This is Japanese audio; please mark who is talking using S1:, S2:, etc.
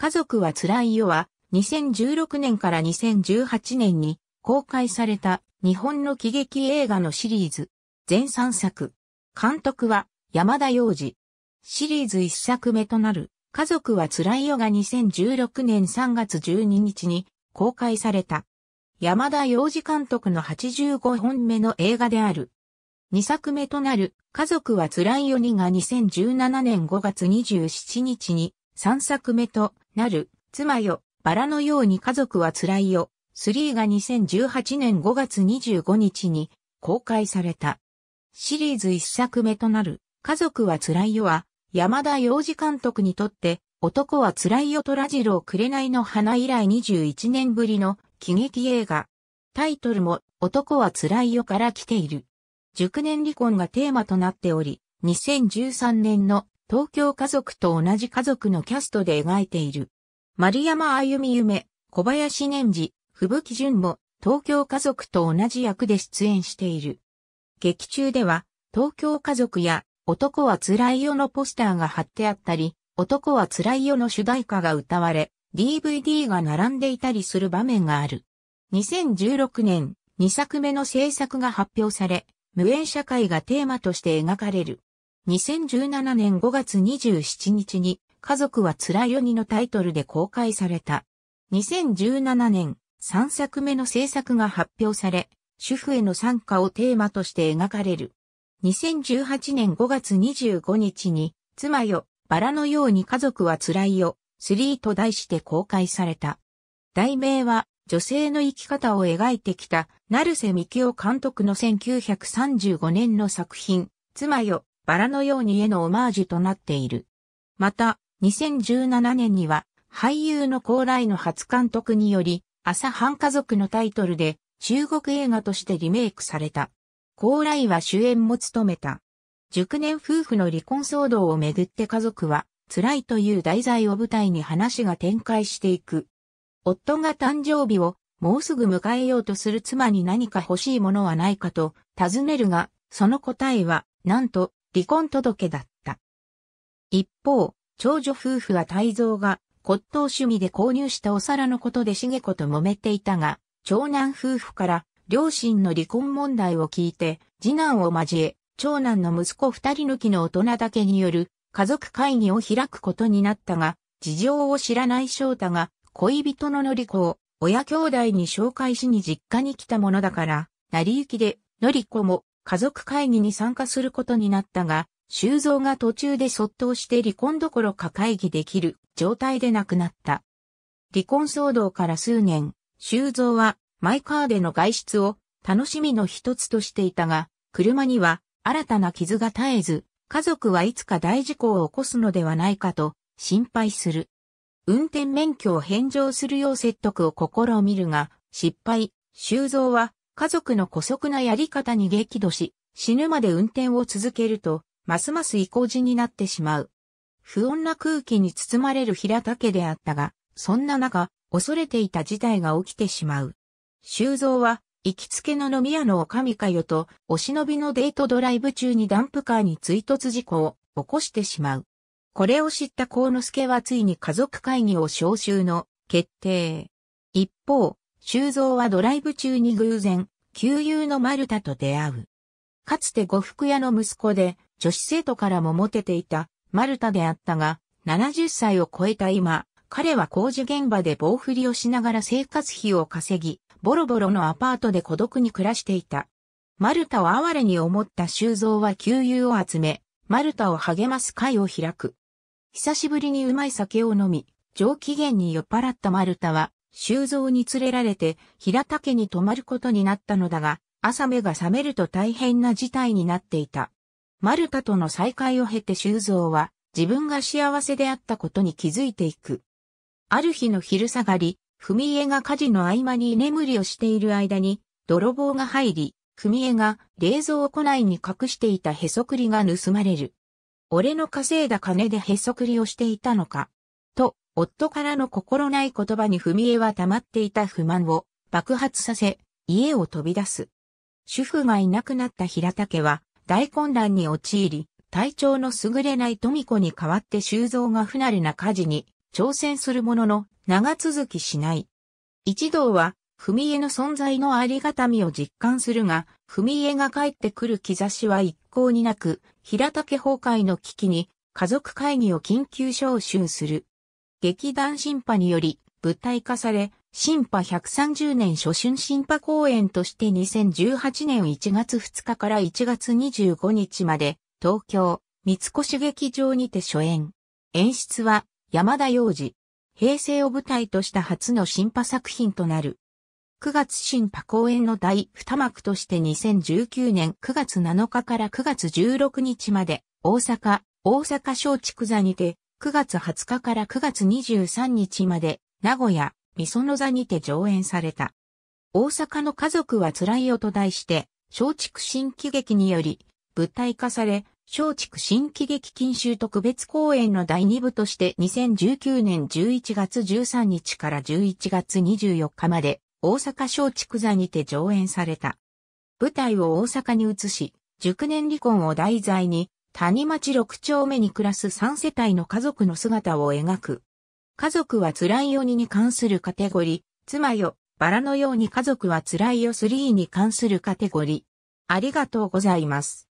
S1: 家族は辛いよは、2016年から2018年に公開された日本の喜劇映画のシリーズ。全3作。監督は山田洋次。シリーズ1作目となる家族は辛いよが2016年3月12日に公開された。山田洋次監督の85本目の映画である。2作目となる家族は辛いよ2が2017年5月27日に3作目となる、妻よ、バラのように家族は辛いよ、3が2018年5月25日に公開された。シリーズ1作目となる、家族は辛いよは、山田洋次監督にとって、男は辛いよとラジロをいの花以来21年ぶりの喜劇映画。タイトルも、男は辛いよから来ている。熟年離婚がテーマとなっており、2013年の東京家族と同じ家族のキャストで描いている。丸山歩み夢、小林年次、吹雪淳も東京家族と同じ役で出演している。劇中では、東京家族や男は辛いよのポスターが貼ってあったり、男は辛いよの主題歌が歌われ、DVD が並んでいたりする場面がある。2016年、2作目の制作が発表され、無縁社会がテーマとして描かれる。2017年5月27日に家族は辛いよにのタイトルで公開された。2017年3作目の制作が発表され、主婦への参加をテーマとして描かれる。2018年5月25日に、妻よ、バラのように家族は辛いよ、3と題して公開された。題名は、女性の生き方を描いてきた、成瀬希夫監督の1935年の作品、妻よ、バラのようにへのオマージュとなっている。また、2017年には、俳優の高麗の初監督により、朝半家族のタイトルで、中国映画としてリメイクされた。高麗は主演も務めた。熟年夫婦の離婚騒動をめぐって家族は、辛いという題材を舞台に話が展開していく。夫が誕生日をもうすぐ迎えようとする妻に何か欲しいものはないかと尋ねるが、その答えは、なんと離婚届だった。一方、長女夫婦は泰造が骨董趣味で購入したお皿のことで茂子と揉めていたが、長男夫婦から両親の離婚問題を聞いて、次男を交え、長男の息子二人抜きの大人だけによる家族会議を開くことになったが、事情を知らない翔太が恋人ののり子を親兄弟に紹介しに実家に来たものだから、成り行きでのり子も家族会議に参加することになったが、修造が途中で卒倒して離婚どころか会議できる状態で亡くなった。離婚騒動から数年、修造はマイカーでの外出を楽しみの一つとしていたが、車には新たな傷が絶えず、家族はいつか大事故を起こすのではないかと心配する。運転免許を返上するよう説得を試みるが、失敗、修造は家族の古速なやり方に激怒し、死ぬまで運転を続けると、ますます意固地になってしまう。不穏な空気に包まれる平田家であったが、そんな中、恐れていた事態が起きてしまう。修造は、行きつけの飲み屋のおかみかよと、お忍びのデートドライブ中にダンプカーに追突事故を起こしてしまう。これを知った幸之助はついに家族会議を招集の決定。一方、修造はドライブ中に偶然、旧友のマルタと出会う。かつて呉服屋の息子で、女子生徒からもモテていた、マルタであったが、70歳を超えた今、彼は工事現場で棒振りをしながら生活費を稼ぎ、ボロボロのアパートで孤独に暮らしていた。マルタを哀れに思った修造は旧友を集め、マルタを励ます会を開く。久しぶりにうまい酒を飲み、上機嫌に酔っ払ったマルタは、修造に連れられて、平田家に泊まることになったのだが、朝目が覚めると大変な事態になっていた。マルタとの再会を経て修造は、自分が幸せであったことに気づいていく。ある日の昼下がり、文江が火事の合間に居眠りをしている間に、泥棒が入り、文江が冷蔵庫内に隠していたへそくりが盗まれる。俺の稼いだ金でへそくりをしていたのか。と、夫からの心ない言葉に踏み絵は溜まっていた不満を爆発させ、家を飛び出す。主婦がいなくなった平竹は大混乱に陥り、体調の優れない富子に代わって修造が不慣れな家事に挑戦するものの長続きしない。一同は踏み絵の存在のありがたみを実感するが、踏み絵が帰ってくる兆しは一向になく、平竹崩壊の危機に家族会議を緊急招集する。劇団新派により舞台化され、新派130年初春新派公演として2018年1月2日から1月25日まで東京三越劇場にて初演。演出は山田洋次。平成を舞台とした初の新派作品となる。9月新派公演の第2幕として2019年9月7日から9月16日まで大阪、大阪小畜座にて9月20日から9月23日まで、名古屋、みその座にて上演された。大阪の家族は辛いよと題して、松竹新喜劇により、舞台化され、松竹新喜劇禁酒特別公演の第2部として2019年11月13日から11月24日まで大阪松竹座にて上演された。舞台を大阪に移し、熟年離婚を題材に谷町六丁目に暮らす三世帯の家族の姿を描く。家族は辛いよ2に関するカテゴリー、妻よ、バラのように家族は辛いよ3に関するカテゴリー。ありがとうございます。